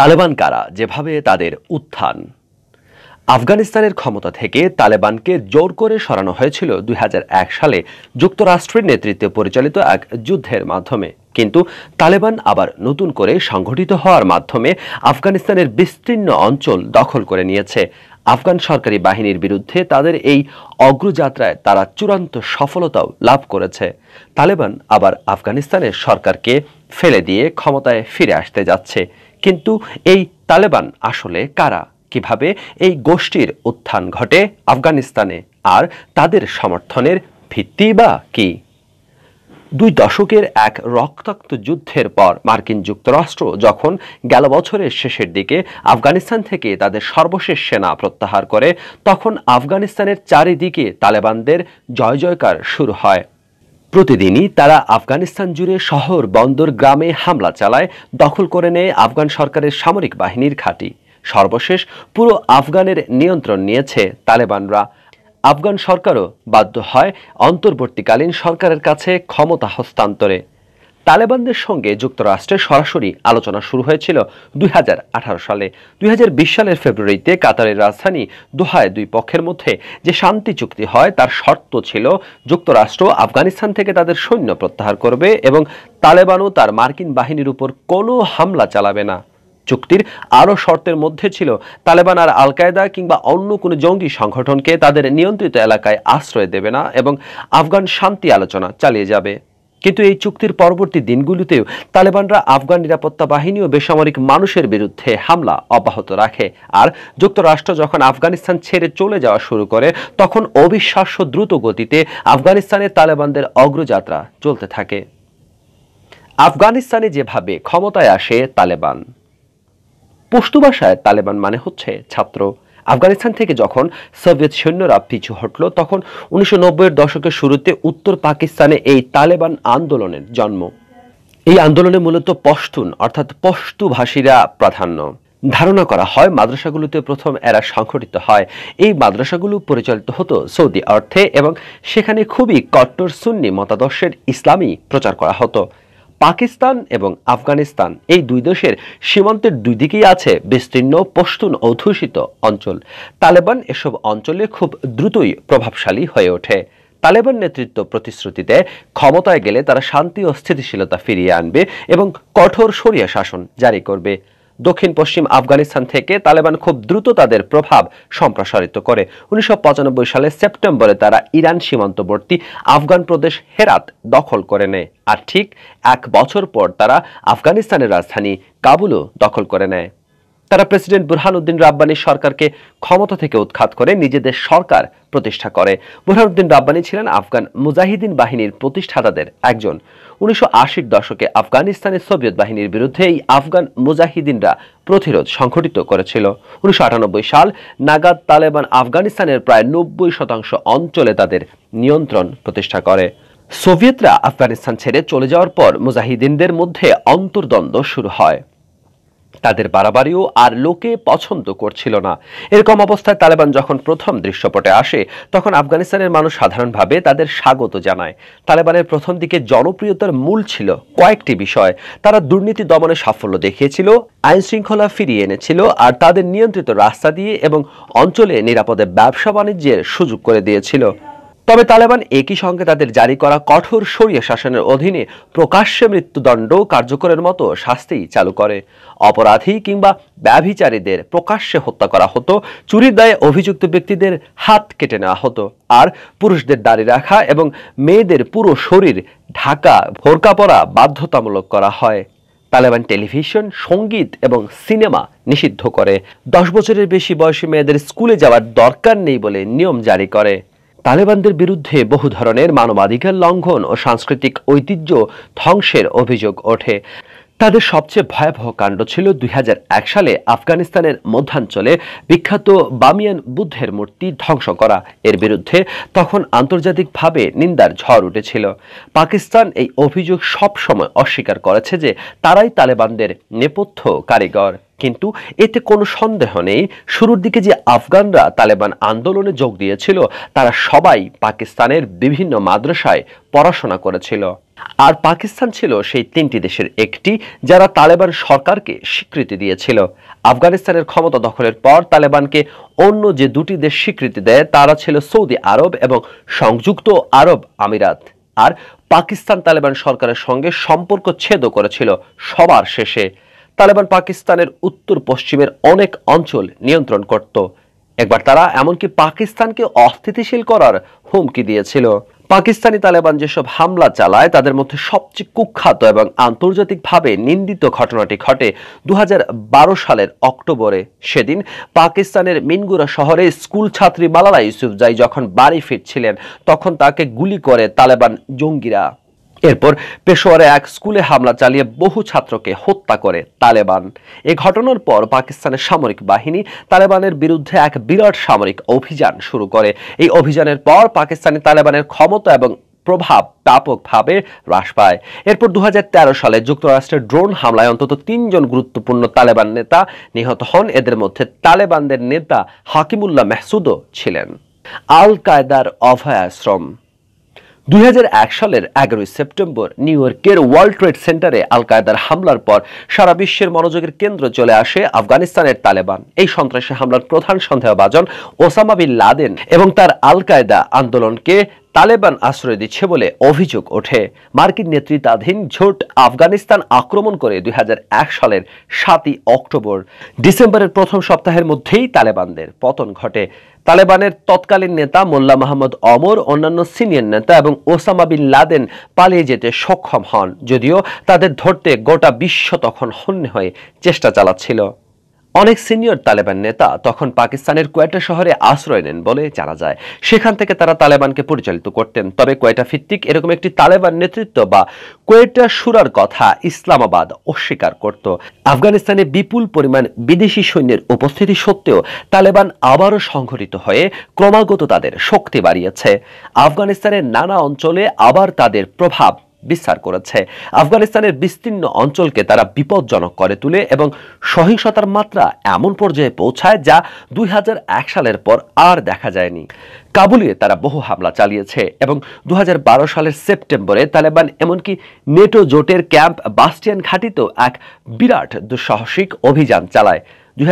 তালেবান কারা যেভাবে তাদের উত্থান আফগানিস্তানের ক্ষমতা থেকে তালেবানকে জোর করে সরানো হয়েছিল দুই সালে যুক্তরাষ্ট্রের নেতৃত্বে পরিচালিত এক যুদ্ধের মাধ্যমে কিন্তু তালেবান আবার নতুন করে সংঘটিত হওয়ার মাধ্যমে আফগানিস্তানের বিস্তীর্ণ অঞ্চল দখল করে নিয়েছে আফগান সরকারি বাহিনীর বিরুদ্ধে তাদের এই অগ্রযাত্রায় তারা চূড়ান্ত সফলতাও লাভ করেছে তালেবান আবার আফগানিস্তানের সরকারকে ফেলে দিয়ে ক্ষমতায় ফিরে আসতে যাচ্ছে কিন্তু এই তালেবান আসলে কারা কিভাবে এই গোষ্ঠীর উত্থান ঘটে আফগানিস্তানে আর তাদের সমর্থনের ভিত্তি বা কী দুই দশকের এক রক্তাক্ত যুদ্ধের পর মার্কিন যুক্তরাষ্ট্র যখন গেল বছরের শেষের দিকে আফগানিস্তান থেকে তাদের সর্বশেষ সেনা প্রত্যাহার করে তখন আফগানিস্তানের চারিদিকে তালেবানদের জয় জয়কার শুরু হয় প্রতিদিনই তারা আফগানিস্তান জুড়ে শহর বন্দর গ্রামে হামলা চালায় দখল করে নেয় আফগান সরকারের সামরিক বাহিনীর ঘাঁটি সর্বশেষ পুরো আফগানের নিয়ন্ত্রণ নিয়েছে তালেবানরা আফগান সরকারও বাধ্য হয় অন্তর্বর্তীকালীন সরকারের কাছে ক্ষমতা হস্তান্তরে তালেবানদের সঙ্গে যুক্তরাষ্ট্রে সরাসরি আলোচনা শুরু হয়েছিল দুই সালে দুই সালের ফেব্রুয়ারিতে কাতারের রাজধানী দোহায় দুই পক্ষের মধ্যে যে শান্তি চুক্তি হয় তার শর্ত ছিল যুক্তরাষ্ট্র আফগানিস্তান থেকে তাদের সৈন্য প্রত্যাহার করবে এবং তালেবানও তার মার্কিন বাহিনীর উপর কোনো হামলা চালাবে না চুক্তির আরও শর্তের মধ্যে ছিল তালেবান আর আল কায়দা কিংবা অন্য কোনো জঙ্গি সংগঠনকে তাদের নিয়ন্ত্রিত এলাকায় আশ্রয় দেবে না এবং আফগান শান্তি আলোচনা চালিয়ে যাবে কিন্তু এই চুক্তির পরবর্তী দিনগুলিতেও তালেবানরা আফগান নিরাপত্তা বাহিনী ও বেসামরিক মানুষের বিরুদ্ধে হামলা অব্যাহত রাখে আর যুক্তরাষ্ট্র যখন আফগানিস্তান ছেড়ে চলে যাওয়া শুরু করে তখন অবিশ্বাস্য দ্রুত গতিতে আফগানিস্তানে তালেবানদের অগ্রযাত্রা চলতে থাকে আফগানিস্তানে যেভাবে ক্ষমতায় আসে তালেবান পশতু ভাষায় তালেবান মানে হচ্ছে ছাত্র আফগানিস্তান থেকে যখন সোভিয়েত সৈন্যরা পিছু হটল তখন উনিশশো নব্বইয়ের দশকের শুরুতে উত্তর পাকিস্তানে এই তালেবান আন্দোলনের জন্ম এই আন্দোলনে মূলত পশতুন অর্থাৎ পশতু ভাষীরা প্রাধান্য ধারণা করা হয় মাদ্রাসাগুলোতে প্রথম এরা সংঘটিত হয় এই মাদ্রাসাগুলো পরিচালিত হতো সৌদি অর্থে এবং সেখানে খুবই কট্টর সুন্নি মতাদর্শের ইসলামী প্রচার করা হতো পাকিস্তান এবং আফগানিস্তান এই দুই দেশের সীমান্তের দুই দিকেই আছে বিস্তীর্ণ পশ্তুন অধ্যুষিত অঞ্চল তালেবান এসব অঞ্চলে খুব দ্রুতই প্রভাবশালী হয়ে ওঠে তালেবান নেতৃত্ব প্রতিশ্রুতি দেয় ক্ষমতায় গেলে তারা শান্তি ও স্থিতিশীলতা ফিরিয়ে আনবে এবং কঠোর সরিয়া শাসন জারি করবে দক্ষিণ পশ্চিম আফগানিস্তান থেকে তালেবান খুব দ্রুত তাদের প্রভাব সম্প্রসারিত করে উনিশশো সালে সেপ্টেম্বরে তারা ইরান সীমান্তবর্তী আফগান প্রদেশ হেরাত দখল করে নেয় আর ঠিক এক বছর পর তারা আফগানিস্তানের রাজধানী কাবুলও দখল করে নেয় তারা প্রেসিডেন্ট বুরহানুদ্দিন রাব্বানির সরকারকে ক্ষমতা থেকে উৎখাত করে নিজেদের সরকার প্রতিষ্ঠা করে বুরহানুদ্দিন রাব্বানি ছিলেন আফগান মুজাহিদিন বাহিনীর প্রতিষ্ঠাতাদের একজন উনিশশো দশকে আফগানিস্তানে সোভিয়েত বাহিনীর বিরুদ্ধে এই আফগান মুজাহিদিনরা প্রতিরোধ সংঘটিত করেছিল উনিশশো সাল নাগাদ তালেবান আফগানিস্তানের প্রায় নব্বই শতাংশ অঞ্চলে তাদের নিয়ন্ত্রণ প্রতিষ্ঠা করে সোভিয়েতরা আফগানিস্তান ছেড়ে চলে যাওয়ার পর মুজাহিদিনদের মধ্যে অন্তর্দ্বন্দ্ব শুরু হয় তাদের বাড়াবাড়িও আর লোকে পছন্দ করছিল না এরকম অবস্থায় তালেবান যখন প্রথম দৃশ্যপটে আসে তখন আফগানিস্তানের মানুষ সাধারণভাবে তাদের স্বাগত জানায় তালেবানের প্রথম দিকে জনপ্রিয়তার মূল ছিল কয়েকটি বিষয় তারা দুর্নীতি দমনে সাফল্য দেখিয়েছিল আইন শৃঙ্খলা ফিরিয়ে এনেছিল আর তাদের নিয়ন্ত্রিত রাস্তা দিয়ে এবং অঞ্চলে নিরাপদে ব্যবসা বাণিজ্যের সুযোগ করে দিয়েছিল তবে তালেবান একই সঙ্গে তাদের জারি করা কঠোর সরিয়ে শাসনের অধীনে প্রকাশ্যে মৃত্যুদণ্ড কার্যকরের মতো শাস্তি চালু করে অপরাধী কিংবা ব্যভিচারীদের প্রকাশ্যে হত্যা করা হতো চুরির দায়ে অভিযুক্ত ব্যক্তিদের হাত কেটে নেওয়া হতো আর পুরুষদের দাড়ি রাখা এবং মেয়েদের পুরো শরীর ঢাকা ভোরকা পরা বাধ্যতামূলক করা হয় তালেবান টেলিভিশন সঙ্গীত এবং সিনেমা নিষিদ্ধ করে দশ বছরের বেশি বয়সী মেয়েদের স্কুলে যাওয়ার দরকার নেই বলে নিয়ম জারি করে তালেবানদের বিরুদ্ধে বহু ধরনের মানবাধিকার লঙ্ঘন ও সাংস্কৃতিক ঐতিহ্য ধ্বংসের অভিযোগ ওঠে তাদের সবচেয়ে ভয়াবহ কাণ্ড ছিল দুই সালে আফগানিস্তানের মধ্যাঞ্চলে বিখ্যাত বামিয়ান বুদ্ধের মূর্তি ধ্বংস করা এর বিরুদ্ধে তখন আন্তর্জাতিকভাবে নিন্দার ঝড় উঠেছিল পাকিস্তান এই অভিযোগ সবসময় অস্বীকার করেছে যে তারাই তালেবানদের নেপথ্য কারিগর কিন্তু এতে কোনো সন্দেহ নেই শুরুর দিকে যে আফগানরা তালেবান আন্দোলনে যোগ দিয়েছিল তারা সবাই পাকিস্তানের বিভিন্ন মাদ্রাসায় পড়াশোনা করেছিল আর পাকিস্তান ছিল সেই তিনটি দেশের একটি যারা তালেবান সরকারকে স্বীকৃতি দিয়েছিল আফগানিস্তানের ক্ষমতা দখলের পর তালেবানকে অন্য যে দুটি দেশ স্বীকৃতি দেয় তারা ছিল সৌদি আরব এবং সংযুক্ত আরব আমিরাত আর পাকিস্তান তালেবান সরকারের সঙ্গে সম্পর্ক ছেদ করেছিল সবার শেষে তালেবান পাকিস্তানের উত্তর পশ্চিমের অনেক অঞ্চল নিয়ন্ত্রণ করত একবার তারা এমনকি পাকিস্তানকে অস্থিতিশীল করার হুমকি দিয়েছিল পাকিস্তানি তালেবান যেসব হামলা চালায় তাদের মধ্যে সবচেয়ে কুখ্যাত এবং আন্তর্জাতিকভাবে নিন্দিত ঘটনাটি ঘটে দু সালের অক্টোবরে সেদিন পাকিস্তানের মিনগুরা শহরে স্কুল ছাত্রী মালালা ইউসুফ যাই যখন বাড়ি ফিরছিলেন তখন তাকে গুলি করে তালেবান জঙ্গিরা এরপর পেশোয়ারে এক স্কুলে হামলা চালিয়ে বহু ছাত্রকে হত্যা করে তালেবান এ ঘটনার পর পাকিস্তানের সামরিক বাহিনী তালেবানের বিরুদ্ধে এক বিরাট সামরিক অভিযান শুরু করে এই অভিযানের পর পাকিস্তানি তালেবানের ক্ষমতা এবং প্রভাব ব্যাপকভাবে হ্রাস পায় এরপর দু সালে যুক্তরাষ্ট্রের ড্রোন হামলায় অন্তত তিনজন গুরুত্বপূর্ণ তালেবান নেতা নিহত হন এদের মধ্যে তালেবানদের নেতা হাকিমুল্লাহ মেহসুদও ছিলেন আল কায়দার অভয়াশ্রম দুই সালের এগারোই সেপ্টেম্বর নিউ ইয়র্কের ওয়ার্ল্ড ট্রেড সেন্টারে আল কায়দার হামলার পর সারা বিশ্বের মনোযোগের কেন্দ্র চলে আসে আফগানিস্তানের তালেবান এই সন্ত্রাসী হামলার প্রধান সন্দেহভাজন ওসামা বিন লাদেন এবং তার আল কায়দা আন্দোলনকে তালেবান আশ্রয় দিচ্ছে বলে অভিযোগ ওঠে মার্কিন নেতৃত্বাধীন ঝোট আফগানিস্তান আক্রমণ করে দুই সালের সাতই অক্টোবর ডিসেম্বরের প্রথম সপ্তাহের মধ্যেই তালেবানদের পতন ঘটে তালেবানের তৎকালীন নেতা মোল্লা মাহমুদ অমর অন্যান্য সিনিয়র নেতা এবং ওসামা বিন লাদেন পালিয়ে যেতে সক্ষম হন যদিও তাদের ধরতে গোটা বিশ্ব তখন হন্যে হয়ে চেষ্টা চালাচ্ছিল অনেক সিনিয়র তালেবান নেতা তখন পাকিস্তানের কোয়েটা শহরে আশ্রয় নেন বলে জানা যায় সেখান থেকে তারা তালেবানকে পরিচালিত করতেন তবে কোয়েটা ভিত্তিক এরকম একটি তালেবান নেতৃত্ব বা কোয়েটা সুরার কথা ইসলামাবাদ অস্বীকার করত আফগানিস্তানে বিপুল পরিমাণ বিদেশি সৈন্যের উপস্থিতি সত্ত্বেও তালেবান আবারও সংঘটিত হয়ে ক্রমাগত তাদের শক্তি বাড়িয়েছে আফগানিস্তানের নানা অঞ্চলে আবার তাদের প্রভাব বিস্তার করেছে আফগানিস্তানের বিস্তীর্ণ অঞ্চলকে তারা বিপজ্জনক করে তুলে এবং সহিংসতার মাত্রা এমন পর্যায়ে পৌঁছায় যা দুই সালের পর আর দেখা যায়নি কাবুলে তারা বহু হামলা চালিয়েছে এবং দু সালের সেপ্টেম্বরে তালেবান এমনকি নেটো জোটের ক্যাম্প বাস্টিয়ান ঘাটিতেও এক বিরাট দুঃসাহসিক অভিযান চালায় দুই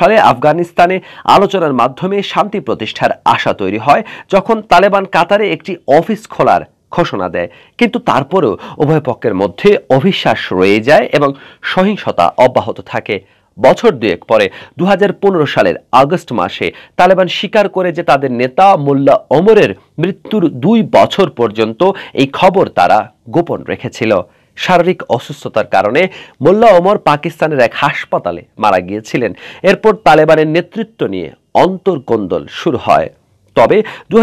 সালে আফগানিস্তানে আলোচনার মাধ্যমে শান্তি প্রতিষ্ঠার আশা তৈরি হয় যখন তালেবান কাতারে একটি অফিস খোলার ঘোষণা দেয় কিন্তু তারপরেও উভয় পক্ষের মধ্যে অবিশ্বাস রয়ে যায় এবং সহিংসতা অব্যাহত থাকে বছর দুয়েক পরে দু সালের আগস্ট মাসে তালেবান স্বীকার করে যে তাদের নেতা মোল্লা ওমরের মৃত্যুর দুই বছর পর্যন্ত এই খবর তারা গোপন রেখেছিল শারীরিক অসুস্থতার কারণে মোল্লা ওমর পাকিস্তানের এক হাসপাতালে মারা গিয়েছিলেন এরপর তালেবানের নেতৃত্ব নিয়ে অন্তর্কন্দল শুরু হয় তবে দু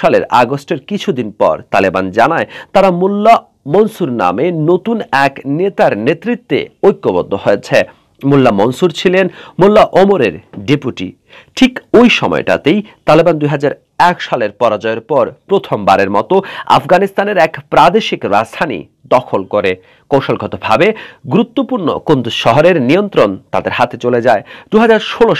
সালের আগস্টের কিছুদিন পর তালেবান জানায় তারা মোল্লা মনসুর নামে নতুন এক নেতার নেতৃত্বে ঐক্যবদ্ধ হয়েছে মোল্লা মনসুর ছিলেন মোল্লা ওমরের ডেপুটি ঠিক ওই সময়টাতেই তালেবান দুই এক সালের পরাজয়ের পর প্রথমবারের মতো আফগানিস্তানের এক প্রাদেশিক রাজধানী দখল করে কৌশলগতভাবে গুরুত্বপূর্ণ কুন্দ শহরের নিয়ন্ত্রণ তাদের হাতে চলে যায় দু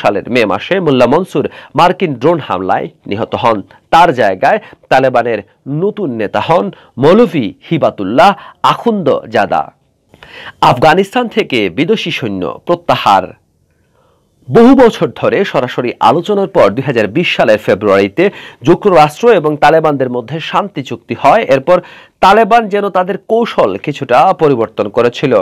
সালের মে মাসে মোল্লা মনসুর মার্কিন ড্রোন হামলায় নিহত হন তার জায়গায় তালেবানের নতুন নেতা হন মৌলভি হিবাতুল্লাহ আখুন্দ জাদা আফগানিস্তান থেকে বিদেশি সৈন্য প্রত্যাহার বহু বছর ধরে সরাসরি আলোচনার পর দুই সালের ফেব্রুয়ারিতে যুক্তরাষ্ট্র এবং তালেবানদের মধ্যে শান্তি চুক্তি হয় এরপর তালেবান যেন তাদের কৌশল কিছুটা পরিবর্তন করেছিল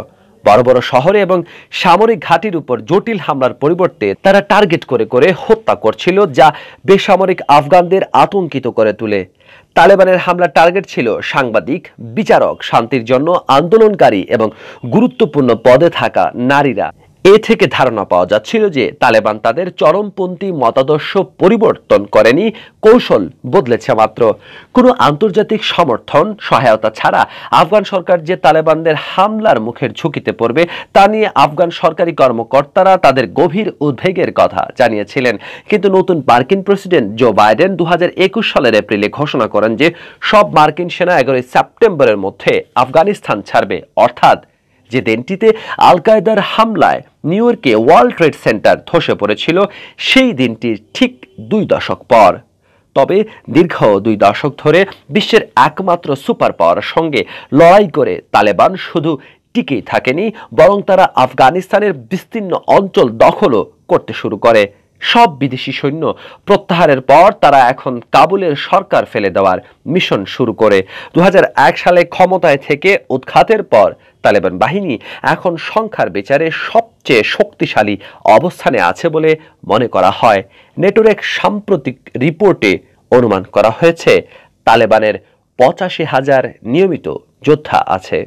বড় বড় শহরে এবং সামরিক ঘাটির উপর জটিল হামলার পরিবর্তে তারা টার্গেট করে করে হত্যা করছিল যা বেসামরিক আফগানদের আতঙ্কিত করে তুলে তালেবানের হামলার টার্গেট ছিল সাংবাদিক বিচারক শান্তির জন্য আন্দোলনকারী এবং গুরুত্বপূর্ণ পদে থাকা নারীরা এ থেকে ধারণা পাওয়া যাচ্ছিল যে তালেবান তাদের চরমপন্থী মতাদর্শ পরিবর্তন করেনি কৌশল বদলেছে মাত্র কোনো আন্তর্জাতিক সমর্থন সহায়তা ছাড়া আফগান সরকার যে তালেবানদের হামলার মুখের ঝুঁকিতে পড়বে তা নিয়ে আফগান সরকারি কর্মকর্তারা তাদের গভীর উদ্বেগের কথা জানিয়েছিলেন কিন্তু নতুন মার্কিন প্রেসিডেন্ট জো বাইডেন দু সালের এপ্রিলে ঘোষণা করেন যে সব মার্কিন সেনা এগারোই সেপ্টেম্বরের মধ্যে আফগানিস্তান ছাড়বে অর্থাৎ যে দিনটিতে আল কায়দার হামলায় নিউ ইয়র্কে ওয়ার্ল্ড ট্রেড সেন্টার ধসে পড়েছিল সেই দিনটির ঠিক দুই দশক পর তবে দীর্ঘ দুই দশক ধরে বিশ্বের একমাত্র সুপার পাওয়ার সঙ্গে লড়াই করে তালেবান শুধু টিকেই থাকেনি বরং তারা আফগানিস্তানের বিস্তীর্ণ অঞ্চল দখলও করতে শুরু করে সব বিদেশি সৈন্য প্রত্যাহারের পর তারা এখন কাবুলের সরকার ফেলে দেওয়ার মিশন শুরু করে দু সালে ক্ষমতায় থেকে উৎখাতের পর তালেবান বাহিনী এখন সংখ্যার বিচারে সবচেয়ে শক্তিশালী অবস্থানে আছে বলে মনে করা হয় নেটোর এক সাম্প্রতিক রিপোর্টে অনুমান করা হয়েছে তালেবানের পঁচাশি হাজার নিয়মিত যোদ্ধা আছে